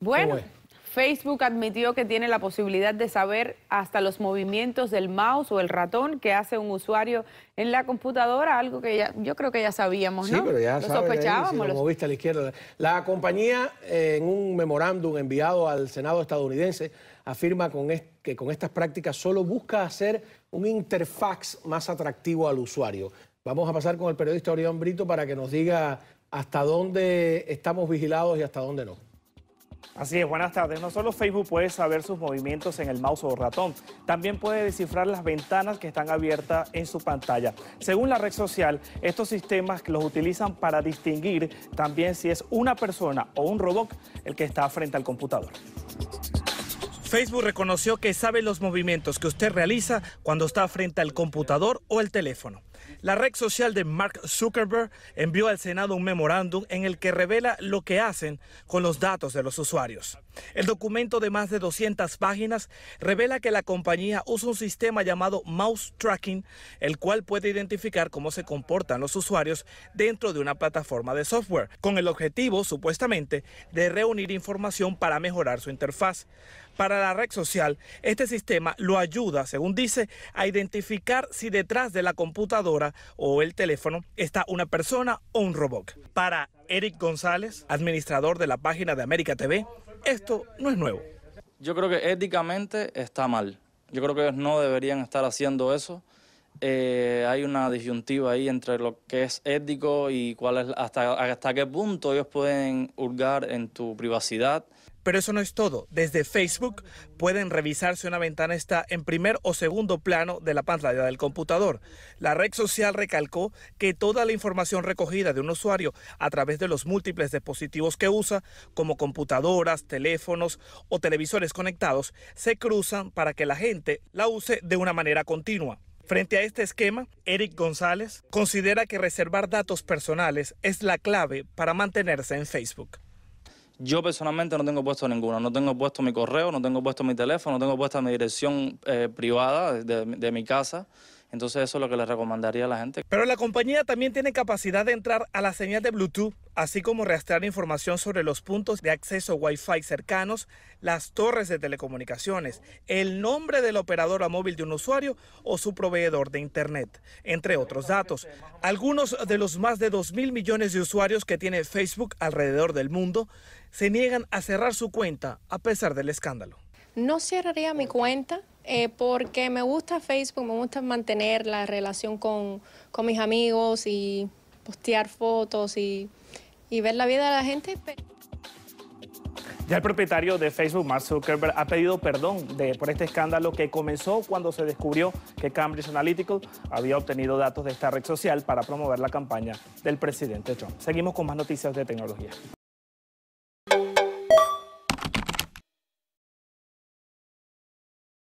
Bueno, Facebook admitió que tiene la posibilidad de saber hasta los movimientos del mouse o el ratón que hace un usuario en la computadora, algo que ya, yo creo que ya sabíamos, ¿no? Sí, pero ya lo sospechábamos. a la izquierda. La compañía, eh, en un memorándum enviado al Senado estadounidense, afirma que con estas prácticas solo busca hacer un interfax más atractivo al usuario. Vamos a pasar con el periodista Orión Brito para que nos diga hasta dónde estamos vigilados y hasta dónde no. Así es, buenas tardes. No solo Facebook puede saber sus movimientos en el mouse o ratón, también puede descifrar las ventanas que están abiertas en su pantalla. Según la red social, estos sistemas los utilizan para distinguir también si es una persona o un robot el que está frente al computador. Facebook reconoció que sabe los movimientos que usted realiza cuando está frente al computador o el teléfono. La red social de Mark Zuckerberg envió al Senado un memorándum en el que revela lo que hacen con los datos de los usuarios. El documento de más de 200 páginas revela que la compañía usa un sistema llamado mouse tracking, el cual puede identificar cómo se comportan los usuarios dentro de una plataforma de software, con el objetivo, supuestamente, de reunir información para mejorar su interfaz. Para la red social, este sistema lo ayuda, según dice, a identificar si detrás de la computadora o el teléfono está una persona o un robot. Para Eric González, administrador de la página de América TV, esto no es nuevo. Yo creo que éticamente está mal. Yo creo que no deberían estar haciendo eso. Eh, hay una disyuntiva ahí entre lo que es ético y cuál hasta, hasta qué punto ellos pueden hurgar en tu privacidad. Pero eso no es todo. Desde Facebook pueden revisar si una ventana está en primer o segundo plano de la pantalla del computador. La red social recalcó que toda la información recogida de un usuario a través de los múltiples dispositivos que usa, como computadoras, teléfonos o televisores conectados, se cruzan para que la gente la use de una manera continua. Frente a este esquema, Eric González considera que reservar datos personales es la clave para mantenerse en Facebook. Yo personalmente no tengo puesto ninguno, no tengo puesto mi correo, no tengo puesto mi teléfono, no tengo puesta mi dirección eh, privada de, de mi casa. Entonces eso es lo que le recomendaría a la gente. Pero la compañía también tiene capacidad de entrar a la señal de Bluetooth así como rastrear información sobre los puntos de acceso Wi-Fi cercanos, las torres de telecomunicaciones, el nombre del operador operadora móvil de un usuario o su proveedor de Internet, entre otros datos. Algunos de los más de 2 mil millones de usuarios que tiene Facebook alrededor del mundo se niegan a cerrar su cuenta a pesar del escándalo. No cerraría mi cuenta eh, porque me gusta Facebook, me gusta mantener la relación con, con mis amigos y postear fotos y y ver la vida de la gente. Ya el propietario de Facebook, Mark Zuckerberg, ha pedido perdón por este escándalo que comenzó cuando se descubrió que Cambridge Analytical había obtenido datos de esta red social para promover la campaña del presidente Trump. Seguimos con más noticias de tecnología.